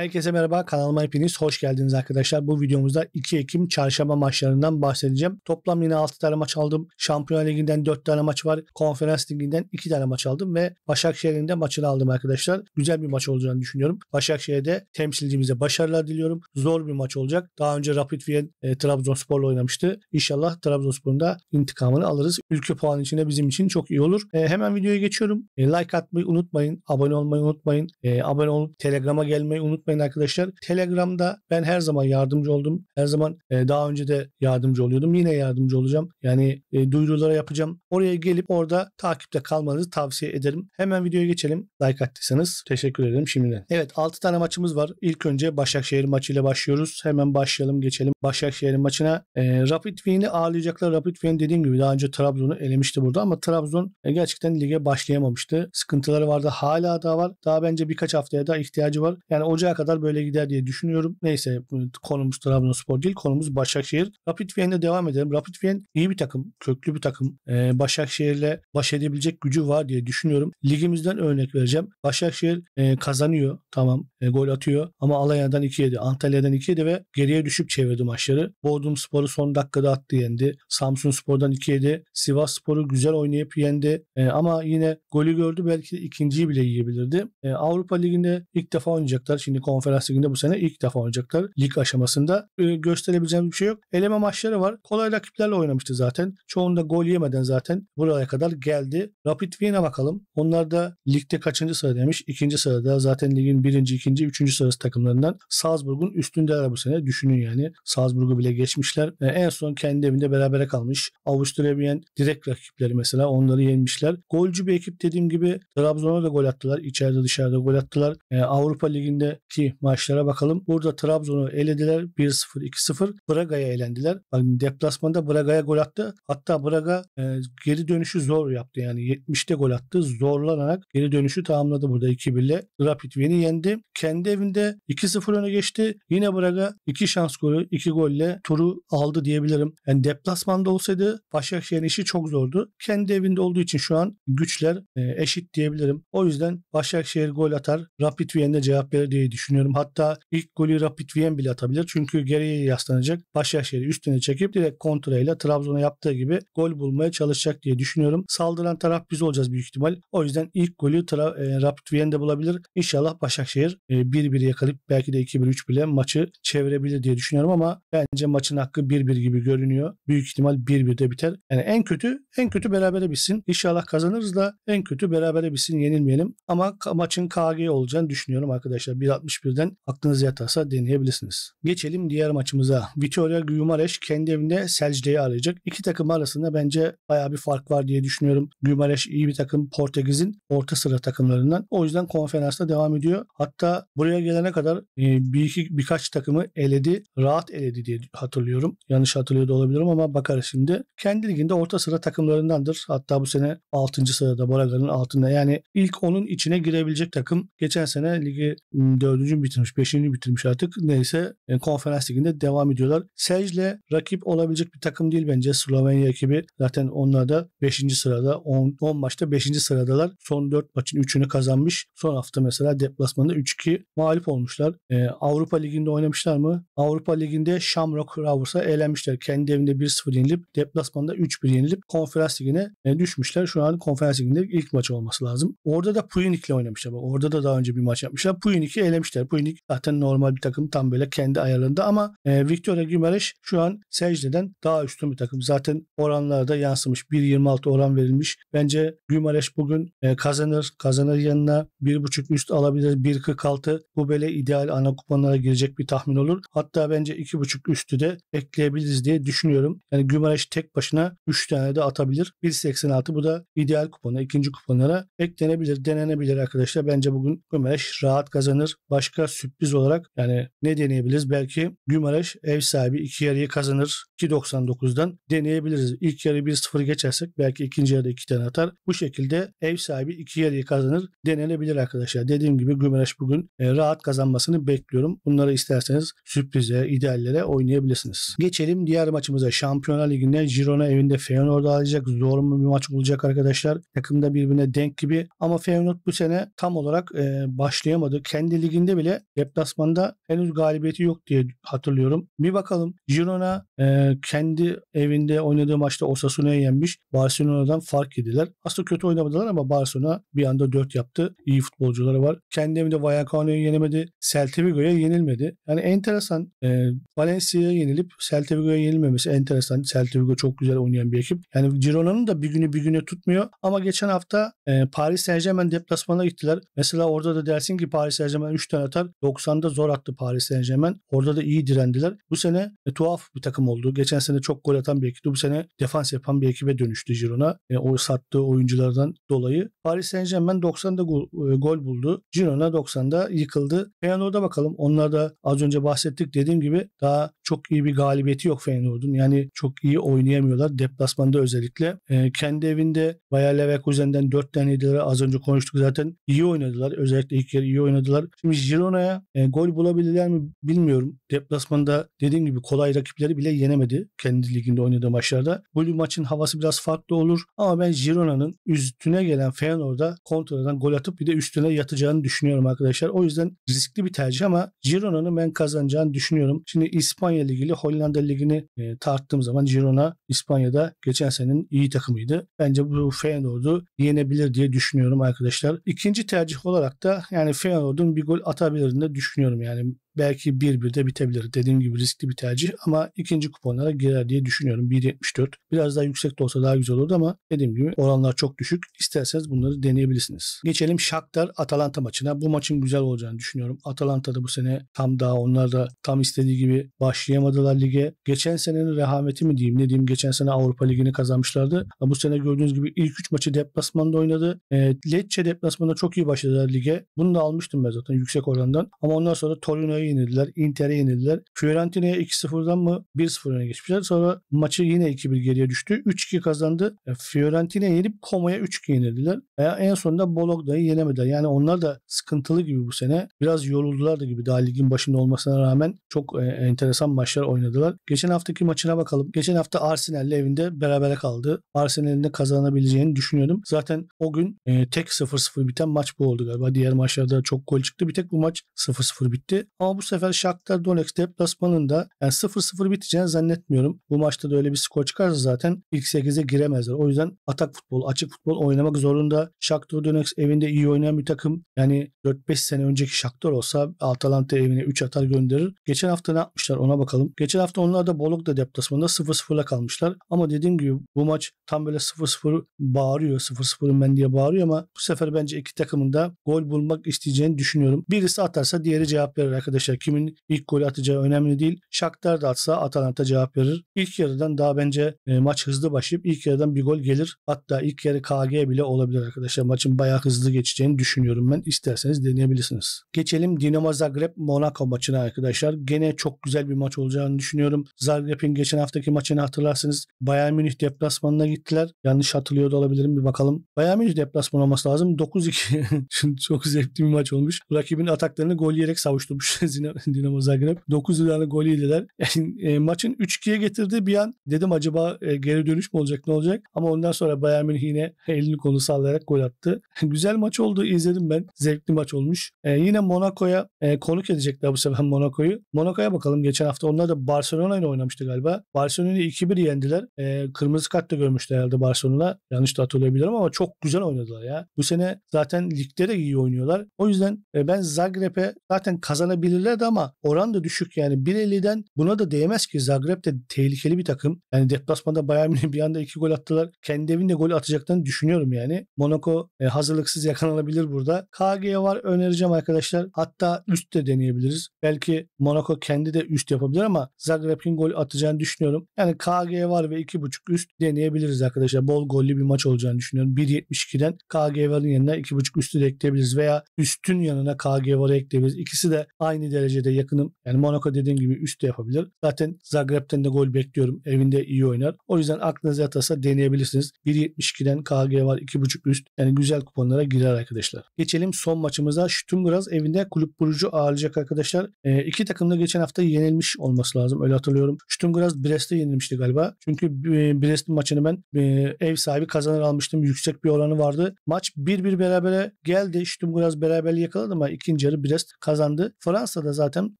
Herkese merhaba kanalıma hepiniz hoş geldiniz arkadaşlar. Bu videomuzda 2 Ekim çarşamba maçlarından bahsedeceğim. Toplam yine 6 tane maç aldım. Şampiyon Ligi'nden 4 tane maç var. Konferans Ligi'nden 2 tane maç aldım ve Başakşehir'in de maçını aldım arkadaşlar. Güzel bir maç olacağını düşünüyorum. Başakşehir'de temsilcimize başarılar diliyorum. Zor bir maç olacak. Daha önce Rapid Wien e, Trabzonspor'la oynamıştı. İnşallah Trabzonspor'un da intikamını alırız. Ülke puanı için de bizim için çok iyi olur. E, hemen videoya geçiyorum. E, like atmayı unutmayın. Abone olmayı unutmayın. E, abone olup Telegram'a gelmeyi unutmayın unutmayın arkadaşlar. Telegram'da ben her zaman yardımcı oldum. Her zaman e, daha önce de yardımcı oluyordum. Yine yardımcı olacağım. Yani e, duyurulara yapacağım. Oraya gelip orada takipte kalmanızı tavsiye ederim. Hemen videoya geçelim. Like attıysanız teşekkür ederim şimdiden. Evet 6 tane maçımız var. İlk önce Başakşehir maçıyla başlıyoruz. Hemen başlayalım geçelim Başakşehir maçına. E, Rapid Wien'i ağırlayacaklar. Rapid Wien dediğim gibi daha önce Trabzon'u elemişti burada ama Trabzon e, gerçekten lige başlayamamıştı. Sıkıntıları vardı. Hala daha var. Daha bence birkaç haftaya daha ihtiyacı var. Yani Ocak'a kadar böyle gider diye düşünüyorum. Neyse konumuz Trabzonspor değil. Konumuz Başakşehir. Rapid Vien'de devam edelim. Rapid Wien iyi bir takım. Köklü bir takım. Ee, Başakşehir'le baş edebilecek gücü var diye düşünüyorum. Ligimizden örnek vereceğim. Başakşehir e, kazanıyor. Tamam. E, gol atıyor. Ama Alanya'dan 2 yedi. Antalya'dan 2 yedi ve geriye düşüp çevirdi maçları. Bodrum Spor'u son dakikada attı yendi. Samsun Spor'dan 2 yedi. Sivas Spor'u güzel oynayıp yendi. E, ama yine golü gördü. Belki ikinciyi bile yiyebilirdi. E, Avrupa Ligi'nde ilk defa oynayacaklar. Şimdi konferans liginde bu sene ilk defa oynayacaklar. Lig aşamasında e, gösterebileceğimiz bir şey yok. Eleme maçları var. Kolay rakiplerle oynamıştı zaten. Çoğunda gol yemeden zaten buraya kadar geldi. Rapid Vienna bakalım. Onlar da ligde kaçıncı sıra demiş? İkinci sırada. Zaten ligin birinci, ikinci, üçüncü sırası takımlarından. Salzburg'un üstündeler bu sene. Düşünün yani. Salzburg'u bile geçmişler. E, en son kendi evinde berabere kalmış. Avusturya Wien direkt rakipleri mesela. Onları yenmişler. Golcü bir ekip dediğim gibi Trabzon'a da gol attılar. İçeride dışarıda gol attılar. E, Avrupa Ligi'ndeki Ligi'ndeki maçlara bakalım. Burada Trabzon'u elediler 1-0, 2-0. Braga'ya elendiler. Yani deplasmanda Braga'ya gol attı. Hatta Braga e, geri dönüşü zor yaptı. Yani 70'te gol attı. Zorlanarak geri dönüşü tamamladı burada 2-1'le. Rapid Vien'i yendi. Kendi evinde 2-0 öne geçti. Yine Braga 2 şans golü, 2 golle turu aldı diyebilirim. Yani deplasmanda olsaydı Başakşehir'in işi çok zordu. Kendi evinde olduğu için şu an güçler e, eşit diyebilirim. O yüzden Başakşehir gol atar. Rapid Viyen'de cevap verir diye düşünüyorum. Hatta ilk golü Rapid Wien bile atabilir. Çünkü geriye yaslanacak. Başakşehir'i üstüne çekip direkt kontrayla Trabzon'a yaptığı gibi gol bulmaya çalışacak diye düşünüyorum. Saldıran taraf biz olacağız büyük ihtimal. O yüzden ilk golü Tra- e, Rapid Viyen'de bulabilir. İnşallah Başakşehir 1-1 e, yakalayıp belki de 2-1-3 bile maçı çevirebilir diye düşünüyorum ama bence maçın hakkı 1-1 gibi görünüyor. Büyük ihtimal 1-1'de biter. Yani en kötü en kötü berabere bitsin. İnşallah kazanırız da en kötü berabere bitsin yenilmeyelim. Ama maçın KG olacağını düşünüyorum arkadaşlar. 1.61'den aklınız yatarsa deneyebilirsiniz. Geçelim diğer maçımıza. Vitoria Guimaraes kendi evinde Selcde'yi arayacak. İki takım arasında bence baya bir fark var diye düşünüyorum. Guimaraes iyi bir takım Portekiz'in orta sıra takımlarından. O yüzden konferansta devam ediyor. Hatta buraya gelene kadar e, bir iki birkaç takımı eledi, rahat eledi diye hatırlıyorum. Yanlış hatırlıyor da olabilirim ama bakarız şimdi. Kendi liginde orta sıra takımlarındandır. Hatta bu sene 6. sırada Boraga'nın altında. Yani ilk onun içine girebilecek takım. Geçen sene ligi 4. bitirmiş, 5. bitirmiş artık. Neyse e, konferans liginde devam ediyorlar. Sej'le rakip olabilecek bir takım değil bence. Slovenya ekibi zaten onlar da 5. sırada. 10, 10 maçta 5. sıradalar. Son 4 maçın 3'ünü kazanmış. Son hafta mesela deplasmanda 3-2 ki mağlup olmuşlar. E, Avrupa Ligi'nde oynamışlar mı? Avrupa Ligi'nde Shamrock Rovers'a eğlenmişler. Kendi evinde 1-0 yenilip deplasmanda 3-1 yenilip konferans ligine e, düşmüşler. Şu an konferans liginde ilk maçı olması lazım. Orada da Puynik'le oynamışlar. Bak, orada da daha önce bir maç yapmışlar. Puynik'i elemişler. Puynik zaten normal bir takım tam böyle kendi ayarında. ama e, Victoria Gimareş şu an Secde'den daha üstün bir takım. Zaten oranlarda yansımış. 1.26 oran verilmiş. Bence Gimareş bugün e, kazanır. Kazanır yanına 1.5 üst alabilir. 1.40 5-6 bu böyle ideal ana kuponlara girecek bir tahmin olur. Hatta bence 2.5 üstü de ekleyebiliriz diye düşünüyorum. Yani Gümereş tek başına 3 tane de atabilir. 1.86 bu da ideal kupona, ikinci kuponlara eklenebilir, denenebilir arkadaşlar. Bence bugün Gümereş rahat kazanır. Başka sürpriz olarak yani ne deneyebiliriz? Belki Gümereş ev sahibi 2 yarıyı kazanır. 2.99'dan deneyebiliriz. İlk yarı 1-0 geçersek belki ikinci yarıda 2 tane atar. Bu şekilde ev sahibi 2 yarıyı kazanır. Denenebilir arkadaşlar. Dediğim gibi Gümereş bugün oyuncuların e, rahat kazanmasını bekliyorum. Bunları isterseniz sürprize, ideallere oynayabilirsiniz. Geçelim diğer maçımıza. Şampiyonlar Ligi'nde Girona evinde Feyenoord'u alacak. Zor mu bir maç olacak arkadaşlar. Yakında birbirine denk gibi ama Feyenoord bu sene tam olarak e, başlayamadı. Kendi liginde bile deplasmanda henüz galibiyeti yok diye hatırlıyorum. Bir bakalım Girona e, kendi evinde oynadığı maçta Osasuna'yı yenmiş. Barcelona'dan fark yediler. Aslında kötü oynamadılar ama Barcelona bir anda 4 yaptı. İyi futbolcuları var. Kendi evinde Vayak Bergano'yu yenemedi. Celta Vigo'ya yenilmedi. Yani enteresan. E, Valencia'ya yenilip Celta Vigo'ya yenilmemesi enteresan. Celta çok güzel oynayan bir ekip. Yani Girona'nın da bir günü bir güne tutmuyor. Ama geçen hafta e, Paris Saint Germain deplasmana gittiler. Mesela orada da dersin ki Paris Saint Germain 3 tane atar. 90'da zor attı Paris Saint Germain. Orada da iyi direndiler. Bu sene e, tuhaf bir takım oldu. Geçen sene çok gol atan bir ekipti. Bu sene defans yapan bir ekibe dönüştü Girona. E, o sattığı oyunculardan dolayı. Paris Saint Germain 90'da gol, e, gol buldu. Girona 90'da maçta yıkıldı. Feyenoord'a bakalım. Onlar da az önce bahsettik dediğim gibi daha çok iyi bir galibiyeti yok Feyenoord'un. Yani çok iyi oynayamıyorlar. Deplasmanda özellikle. E, kendi evinde Bayer Leverkusen'den 4 tane yediler. Az önce konuştuk zaten. iyi oynadılar. Özellikle ilk yarı iyi oynadılar. Şimdi Girona'ya e, gol bulabilirler mi bilmiyorum. Deplasmanda dediğim gibi kolay rakipleri bile yenemedi. Kendi liginde oynadığı maçlarda. Bu maçın havası biraz farklı olur. Ama ben Girona'nın üstüne gelen Feyenoord'a kontradan gol atıp bir de üstüne yatacağını düşünüyorum arkadaşlar. O yüzden riskli bir tercih ama Girona'nın ben kazanacağını düşünüyorum. Şimdi İspanya Ligi ile Hollanda Ligi'ni e, tarttığım zaman Girona İspanya'da geçen senenin iyi takımıydı. Bence bu Feyenoord'u yenebilir diye düşünüyorum arkadaşlar. İkinci tercih olarak da yani Feyenoord'un bir gol atabilir düşünüyorum yani belki bir bir de bitebilir. Dediğim gibi riskli bir tercih ama ikinci kuponlara girer diye düşünüyorum. 1.74 biraz daha yüksek de olsa daha güzel olurdu ama dediğim gibi oranlar çok düşük. İsterseniz bunları deneyebilirsiniz. Geçelim Shakhtar Atalanta maçına. Bu maçın güzel olacağını düşünüyorum. Atalanta da bu sene tam daha onlar da tam istediği gibi başlayamadılar lige. Geçen senenin rehameti mi diyeyim ne diyeyim geçen sene Avrupa Ligi'ni kazanmışlardı. Bu sene gördüğünüz gibi ilk 3 maçı deplasmanda oynadı. E, Lecce deplasmanda çok iyi başladılar lige. Bunu da almıştım ben zaten yüksek orandan. Ama ondan sonra Torino'ya Barcelona'ya yenildiler. Inter'e yenildiler. Fiorentina'ya 2-0'dan mı 1-0 öne geçmişler. Sonra maçı yine 2-1 geriye düştü. 3-2 kazandı. E, Fiorentina yenip Koma'ya 3-2 yenildiler. Veya en sonunda Bologna'yı yenemediler. Yani onlar da sıkıntılı gibi bu sene. Biraz yoruldular da gibi. Daha ligin başında olmasına rağmen çok e, enteresan maçlar oynadılar. Geçen haftaki maçına bakalım. Geçen hafta Arsenal'le evinde berabere kaldı. Arsenal'in de kazanabileceğini düşünüyordum. Zaten o gün e, tek 0-0 biten maç bu oldu galiba. Diğer maçlarda çok gol çıktı. Bir tek bu maç 0-0 bitti. Ama ama bu sefer Shakhtar Donetsk deplasmanında yani 0-0 biteceğini zannetmiyorum. Bu maçta da öyle bir skor çıkarsa zaten ilk 8'e giremezler. O yüzden atak futbol açık futbol oynamak zorunda. Shakhtar Donetsk evinde iyi oynayan bir takım. Yani 4-5 sene önceki Shakhtar olsa Atalanta evine 3 atar gönderir. Geçen hafta ne yapmışlar ona bakalım. Geçen hafta onlar da Bologna deplasmanında 0-0'la kalmışlar. Ama dediğim gibi bu maç tam böyle 0-0 bağırıyor. 0-0'ım ben diye bağırıyor ama bu sefer bence iki takımın da gol bulmak isteyeceğini düşünüyorum. Birisi atarsa diğeri cevap verir arkadaşlar arkadaşlar kimin ilk golü atacağı önemli değil. Shakhtar da atsa Atalanta cevap verir. İlk yarıdan daha bence e, maç hızlı başlayıp ilk yarıdan bir gol gelir. Hatta ilk yarı KG bile olabilir arkadaşlar. Maçın bayağı hızlı geçeceğini düşünüyorum ben. İsterseniz deneyebilirsiniz. Geçelim Dinamo Zagreb Monaco maçına arkadaşlar. Gene çok güzel bir maç olacağını düşünüyorum. Zagreb'in geçen haftaki maçını hatırlarsınız. Bayern Münih deplasmanına gittiler. Yanlış hatırlıyor da olabilirim bir bakalım. Bayern Münih deplasman olması lazım. 9-2. çok zevkli bir maç olmuş. Rakibin ataklarını gol yiyerek savuşturmuş Dinamo Zagreb. 9 liralık golü yediler. Yani e, e, maçın 3-2'ye getirdiği bir an dedim acaba e, geri dönüş mü olacak ne olacak? Ama ondan sonra Bayern Münih yine elini kolu sallayarak gol attı. Güzel maç oldu izledim ben. Zevkli maç olmuş. E, yine Monaco'ya e, konuk edecekler bu sefer Monaco'yu. Monaco'ya bakalım. Geçen hafta onlar da Barcelona ile oynamıştı galiba. Barcelona'yı 2-1 yendiler. E, kırmızı kart da görmüşler herhalde Barcelona. Yanlış da hatırlayabilirim ama çok güzel oynadılar ya. Bu sene zaten ligde de iyi oynuyorlar. O yüzden e, ben Zagreb'e zaten kazanabilir yapabilirlerdi ama oran da düşük yani 1.50'den buna da değmez ki Zagreb de tehlikeli bir takım. Yani deplasmanda Bayern Münih bir anda iki gol attılar. Kendi evinde gol atacaklarını düşünüyorum yani. Monaco e, hazırlıksız yakalanabilir burada. KG var önereceğim arkadaşlar. Hatta üst de deneyebiliriz. Belki Monaco kendi de üst yapabilir ama Zagreb'in gol atacağını düşünüyorum. Yani KG var ve 2.5 üst deneyebiliriz arkadaşlar. Bol gollü bir maç olacağını düşünüyorum. 1.72'den KG varın yanına 2.5 üstü de ekleyebiliriz veya üstün yanına KG var ekleyebiliriz. İkisi de aynı derecede yakınım. Yani Monaco dediğim gibi üst de yapabilir. Zaten Zagreb'ten de gol bekliyorum. Evinde iyi oynar. O yüzden aklınıza yatarsa deneyebilirsiniz. 1.72'den KG var 2.5 üst. Yani güzel kuponlara girer arkadaşlar. Geçelim son maçımıza. Stümgraz evinde kulüp burucu ağırlayacak arkadaşlar. E, iki takım da geçen hafta yenilmiş olması lazım. Öyle hatırlıyorum. Stümgraz Brest'e yenilmişti galiba. Çünkü e, Brest maçını ben e, ev sahibi kazanır almıştım. Yüksek bir oranı vardı. Maç 1-1 berabere geldi. Stümgraz beraberliği yakaladı ama ikinci yarı Brest kazandı. Fransa olmasa da zaten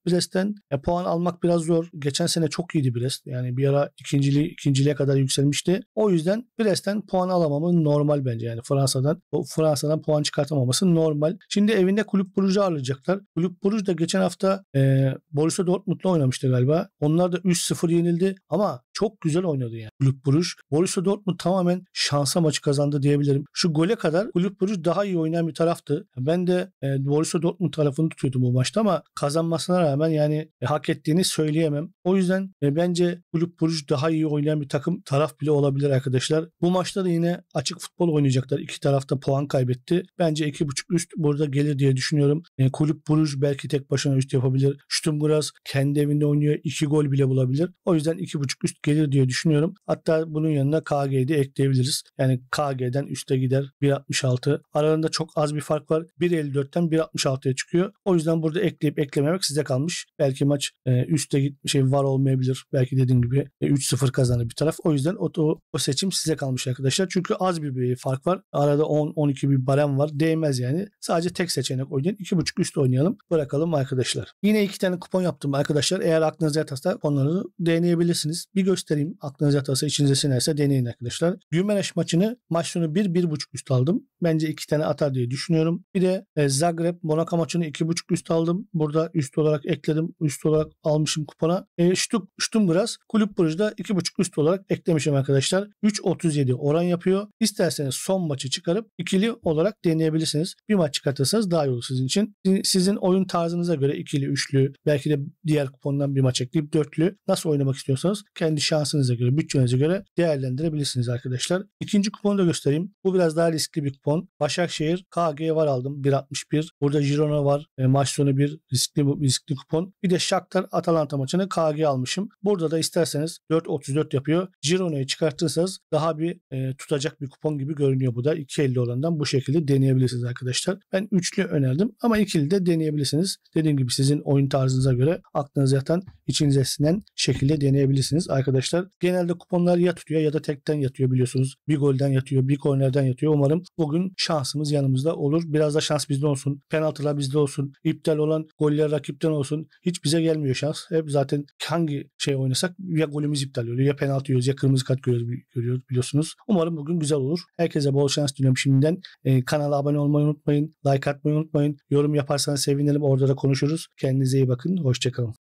Brest'ten e, puan almak biraz zor. Geçen sene çok iyiydi Brest. Yani bir ara ikinciliği, ikinciliğe kadar yükselmişti. O yüzden Brest'ten puan alamamı normal bence. Yani Fransa'dan o Fransa'dan puan çıkartamaması normal. Şimdi evinde Kulüp Brugge'u ağırlayacaklar. Kulüp Brugge de geçen hafta e, Borussia Dortmund'la oynamıştı galiba. Onlar da 3-0 yenildi ama çok güzel oynadı yani. Kulüp Brugge. Borussia Dortmund tamamen şansa maçı kazandı diyebilirim. Şu gole kadar Kulüp Brugge daha iyi oynayan bir taraftı. Ben de e, Borussia Dortmund tarafını tutuyordum bu maçta ama kazanmasına rağmen yani e, hak ettiğini söyleyemem. O yüzden e, bence kulüp Bruges daha iyi oynayan bir takım taraf bile olabilir arkadaşlar. Bu maçta da yine açık futbol oynayacaklar. İki tarafta puan kaybetti. Bence 2.5 üst burada gelir diye düşünüyorum. E, kulüp Bruges belki tek başına üst yapabilir. Stumgras kendi evinde oynuyor. 2 gol bile bulabilir. O yüzden 2.5 üst gelir diye düşünüyorum. Hatta bunun yanına KG'yi de ekleyebiliriz. Yani KG'den üste gider 1.66. Aralarında çok az bir fark var. 1.54'ten 1.66'ya çıkıyor. O yüzden burada ekleyip ekleyip beklememek size kalmış. Belki maç e, üstte şey var olmayabilir. Belki dediğim gibi e, 3-0 kazanır bir taraf. O yüzden o, o, o seçim size kalmış arkadaşlar. Çünkü az bir, bir fark var. Arada 10-12 bir barem var. Değmez yani. Sadece tek seçenek oynayın. 2.5 üst oynayalım. Bırakalım arkadaşlar. Yine iki tane kupon yaptım arkadaşlar. Eğer aklınıza yatarsa onları deneyebilirsiniz. Bir göstereyim. Aklınıza yatarsa içinize sinerse deneyin arkadaşlar. Gümeneş maçını maç sonu 1-1.5 üst aldım. Bence iki tane atar diye düşünüyorum. Bir de e, Zagreb Monaco maçını 2.5 üst aldım. Burada da üst olarak ekledim. Üst olarak almışım kupona. E, Ştuk, biraz kulüp brajda 2.5 üst olarak eklemişim arkadaşlar. 3.37 oran yapıyor. İsterseniz son maçı çıkarıp ikili olarak deneyebilirsiniz. Bir maç çıkartırsanız daha iyi olur sizin için. Sizin oyun tarzınıza göre ikili, üçlü, belki de diğer kupondan bir maç ekleyip dörtlü nasıl oynamak istiyorsanız kendi şansınıza göre, bütçenize göre değerlendirebilirsiniz arkadaşlar. İkinci kuponu da göstereyim. Bu biraz daha riskli bir kupon. Başakşehir KG var aldım 1.61. Burada Girona var. E, maç sonu bir risk riskli bu riskli kupon. Bir de Shakhtar Atalanta maçını KG almışım. Burada da isterseniz 4.34 yapıyor. Girona'yı çıkartırsanız daha bir e, tutacak bir kupon gibi görünüyor bu da. 2.50 olandan bu şekilde deneyebilirsiniz arkadaşlar. Ben üçlü önerdim ama ikili de deneyebilirsiniz. Dediğim gibi sizin oyun tarzınıza göre aklınıza yatan, içinize sinen şekilde deneyebilirsiniz arkadaşlar. Genelde kuponlar ya tutuyor ya da tekten yatıyor biliyorsunuz. Bir golden yatıyor, bir kornerden yatıyor. Umarım bugün şansımız yanımızda olur. Biraz da şans bizde olsun. Penaltılar bizde olsun. İptal olan goller goller rakipten olsun hiç bize gelmiyor şans. Hep zaten hangi şey oynasak ya golümüz iptal oluyor ya penaltı yiyoruz ya kırmızı kart görüyoruz, biliyorsunuz. Umarım bugün güzel olur. Herkese bol şans diliyorum şimdiden. E, kanala abone olmayı unutmayın. Like atmayı unutmayın. Yorum yaparsanız sevinirim. Orada da konuşuruz. Kendinize iyi bakın. Hoşçakalın.